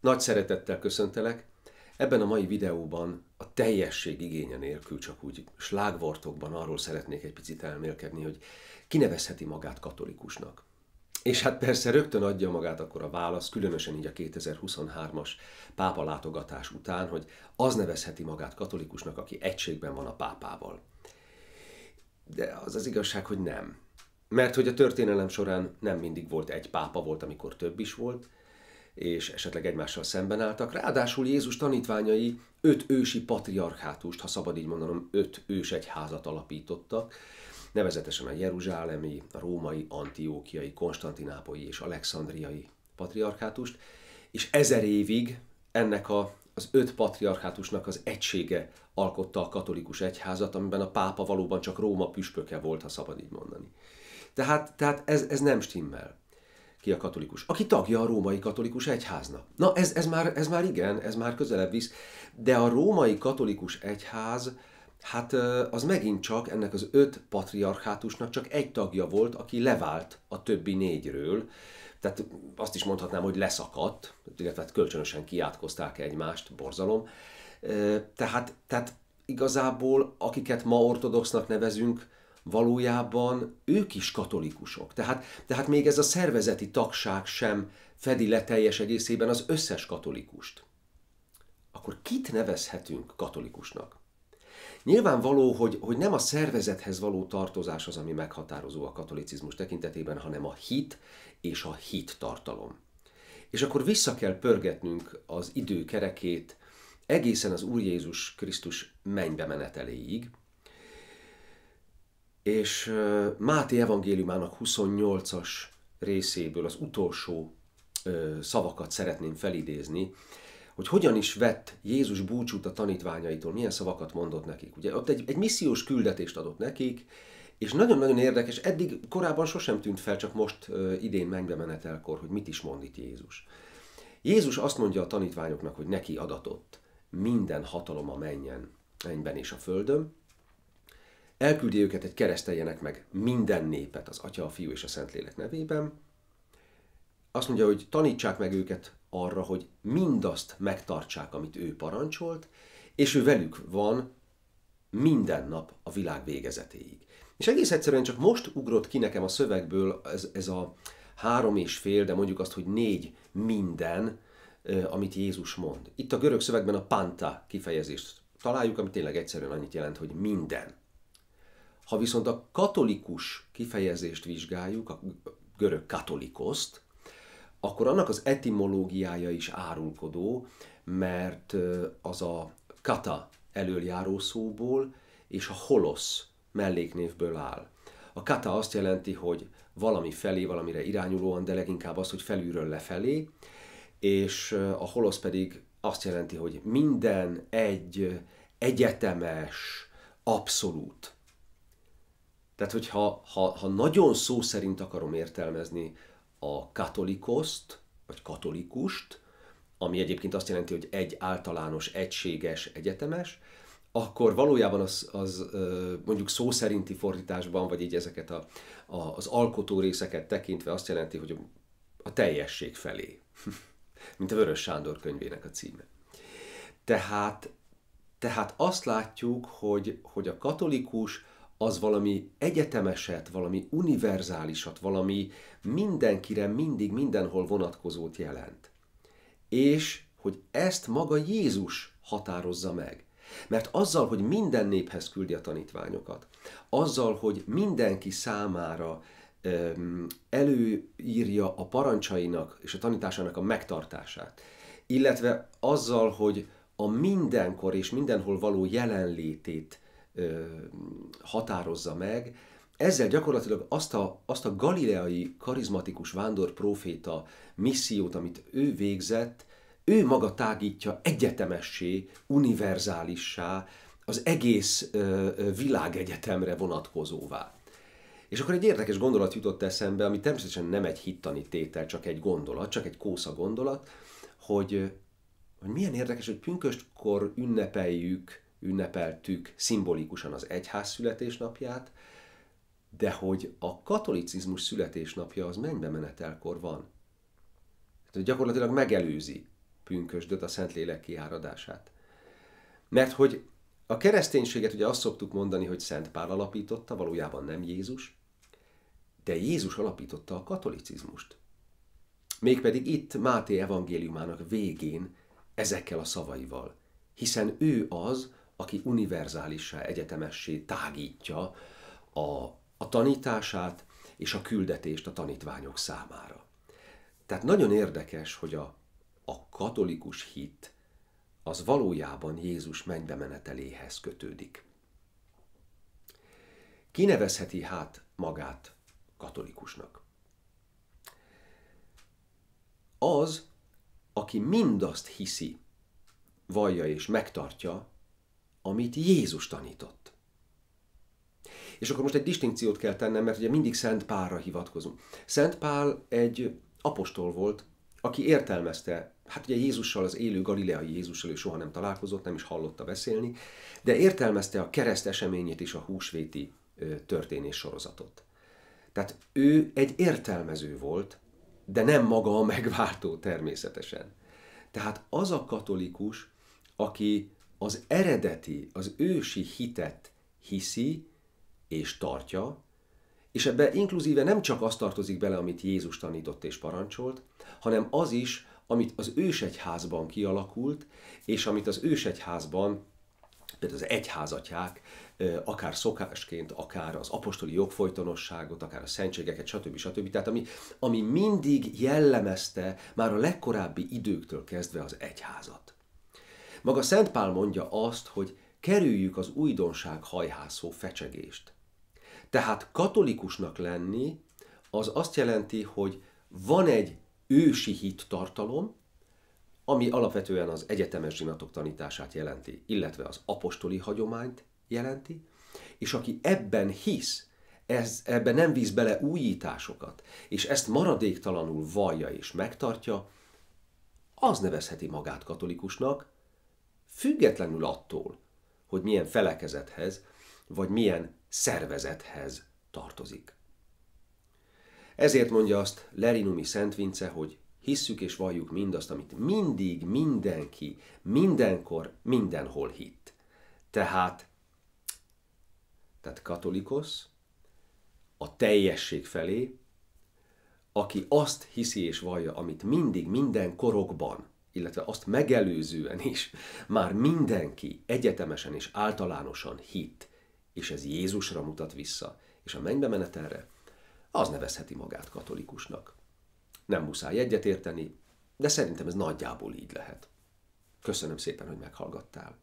Nagy szeretettel köszöntelek. Ebben a mai videóban a teljesség igénye nélkül csak úgy slágvortokban arról szeretnék egy picit elmélkedni, hogy kinevezheti magát katolikusnak. És hát persze rögtön adja magát akkor a válasz, különösen így a 2023-as pápa látogatás után, hogy az nevezheti magát katolikusnak, aki egységben van a pápával. De az az igazság, hogy nem. Mert hogy a történelem során nem mindig volt egy pápa, volt, amikor több is volt, és esetleg egymással szemben álltak. Ráadásul Jézus tanítványai öt ősi patriarchátust, ha szabad így mondanom, öt ős egyházat alapítottak, nevezetesen a jeruzsálemi, a római, antiókiai, konstantinápolyi és alexandriai patriarchátust, és ezer évig ennek a, az öt patriarchátusnak az egysége alkotta a katolikus egyházat, amiben a pápa valóban csak Róma püspöke volt, ha szabad így mondani. Tehát, tehát ez, ez nem stimmel ki a katolikus, aki tagja a római katolikus egyháznak. Na ez, ez, már, ez már igen, ez már közelebb visz, de a római katolikus egyház, hát az megint csak ennek az öt patriarchátusnak csak egy tagja volt, aki levált a többi négyről, tehát azt is mondhatnám, hogy leszakadt, illetve hát kölcsönösen kiátkozták egymást, borzalom. Tehát, tehát igazából, akiket ma ortodoxnak nevezünk, valójában ők is katolikusok. Tehát, tehát még ez a szervezeti tagság sem fedi le teljes egészében az összes katolikust. Akkor kit nevezhetünk katolikusnak? Nyilvánvaló, hogy, hogy nem a szervezethez való tartozás az, ami meghatározó a katolicizmus tekintetében, hanem a hit és a hit tartalom. És akkor vissza kell pörgetnünk az idő kerekét egészen az Úr Jézus Krisztus mennybe meneteléig, és Máté evangéliumának 28-as részéből az utolsó szavakat szeretném felidézni, hogy hogyan is vett Jézus búcsút a tanítványaitól, milyen szavakat mondott nekik. Ugye ott egy, egy missziós küldetést adott nekik, és nagyon-nagyon érdekes, eddig korábban sosem tűnt fel, csak most idén mennybe menetelkor, hogy mit is mond itt Jézus. Jézus azt mondja a tanítványoknak, hogy neki adatott minden hatalom a mennyen, mennyben és a földön, elküldi őket, hogy kereszteljenek meg minden népet az Atya, a Fiú és a Szentlélek nevében. Azt mondja, hogy tanítsák meg őket arra, hogy mindazt megtartsák, amit ő parancsolt, és ő velük van minden nap a világ végezetéig. És egész egyszerűen csak most ugrott ki nekem a szövegből ez, ez a három és fél, de mondjuk azt, hogy négy minden, amit Jézus mond. Itt a görög szövegben a panta kifejezést találjuk, ami tényleg egyszerűen annyit jelent, hogy minden. Ha viszont a katolikus kifejezést vizsgáljuk, a görög katolikoszt, akkor annak az etimológiája is árulkodó, mert az a kata előjáró szóból és a holosz melléknévből áll. A kata azt jelenti, hogy valami felé, valamire irányulóan, de leginkább az, hogy felülről lefelé, és a holosz pedig azt jelenti, hogy minden egy egyetemes, abszolút. Tehát, hogyha ha, ha nagyon szó szerint akarom értelmezni a katolikoszt, vagy katolikust, ami egyébként azt jelenti, hogy egy általános, egységes, egyetemes, akkor valójában az, az mondjuk szó szerinti fordításban, vagy így ezeket a, a, az alkotó részeket tekintve azt jelenti, hogy a teljesség felé. Mint a Vörös Sándor könyvének a címe. Tehát, tehát azt látjuk, hogy, hogy a katolikus az valami egyetemeset, valami univerzálisat, valami mindenkire mindig, mindenhol vonatkozót jelent. És hogy ezt maga Jézus határozza meg. Mert azzal, hogy minden néphez küldi a tanítványokat, azzal, hogy mindenki számára öm, előírja a parancsainak és a tanításának a megtartását, illetve azzal, hogy a mindenkor és mindenhol való jelenlétét határozza meg. Ezzel gyakorlatilag azt a, azt a galileai karizmatikus vándor proféta missziót, amit ő végzett, ő maga tágítja egyetemessé, univerzálissá, az egész világegyetemre vonatkozóvá. És akkor egy érdekes gondolat jutott eszembe, ami természetesen nem egy hittani tétel, csak egy gondolat, csak egy kósza gondolat, hogy, hogy milyen érdekes, hogy pünköstkor ünnepeljük ünnepeltük szimbolikusan az egyház születésnapját, de hogy a katolicizmus születésnapja az mennybe menetelkor van. Tehát gyakorlatilag megelőzi pünkösdöt, a Szentlélek kiáradását. Mert hogy a kereszténységet ugye azt szoktuk mondani, hogy Szent Pál alapította, valójában nem Jézus, de Jézus alapította a katolicizmust. Mégpedig itt Máté evangéliumának végén ezekkel a szavaival. Hiszen ő az, aki univerzálissá, egyetemessé tágítja a, a tanítását és a küldetést a tanítványok számára. Tehát nagyon érdekes, hogy a, a katolikus hit az valójában Jézus mennybe meneteléhez kötődik. Kinevezheti hát magát katolikusnak? Az, aki mindazt hiszi, vallja és megtartja, amit Jézus tanított. És akkor most egy distinkciót kell tennem, mert ugye mindig Szent Pálra hivatkozunk. Szent Pál egy apostol volt, aki értelmezte, hát ugye Jézussal, az élő galileai Jézussal ő soha nem találkozott, nem is hallotta beszélni, de értelmezte a kereszt eseményét és a húsvéti történés sorozatot. Tehát ő egy értelmező volt, de nem maga a megváltó természetesen. Tehát az a katolikus, aki az eredeti, az ősi hitet hiszi és tartja, és ebbe inkluzíve nem csak az tartozik bele, amit Jézus tanított és parancsolt, hanem az is, amit az ősegyházban kialakult, és amit az ősegyházban, például az egyházatják, akár szokásként, akár az apostoli jogfolytonosságot, akár a szentségeket, stb. stb. Tehát ami, ami mindig jellemezte már a legkorábbi időktől kezdve az egyházat. Maga Szent Pál mondja azt, hogy kerüljük az újdonság hajhászó fecsegést. Tehát katolikusnak lenni az azt jelenti, hogy van egy ősi hit tartalom, ami alapvetően az egyetemes zsinatok tanítását jelenti, illetve az apostoli hagyományt jelenti, és aki ebben hisz, ez, ebben nem víz bele újításokat, és ezt maradéktalanul vallja és megtartja, az nevezheti magát katolikusnak, függetlenül attól, hogy milyen felekezethez vagy milyen szervezethez tartozik. Ezért mondja azt Lerinumi Szent Vince, hogy hisszük és valljuk mindazt, amit mindig mindenki, mindenkor, mindenhol hitt. Tehát, tehát katolikus, a teljesség felé, aki azt hiszi és vallja, amit mindig minden korokban illetve azt megelőzően is már mindenki egyetemesen és általánosan hitt, és ez Jézusra mutat vissza, és a mennybe erre, az nevezheti magát katolikusnak. Nem muszáj egyetérteni, de szerintem ez nagyjából így lehet. Köszönöm szépen, hogy meghallgattál.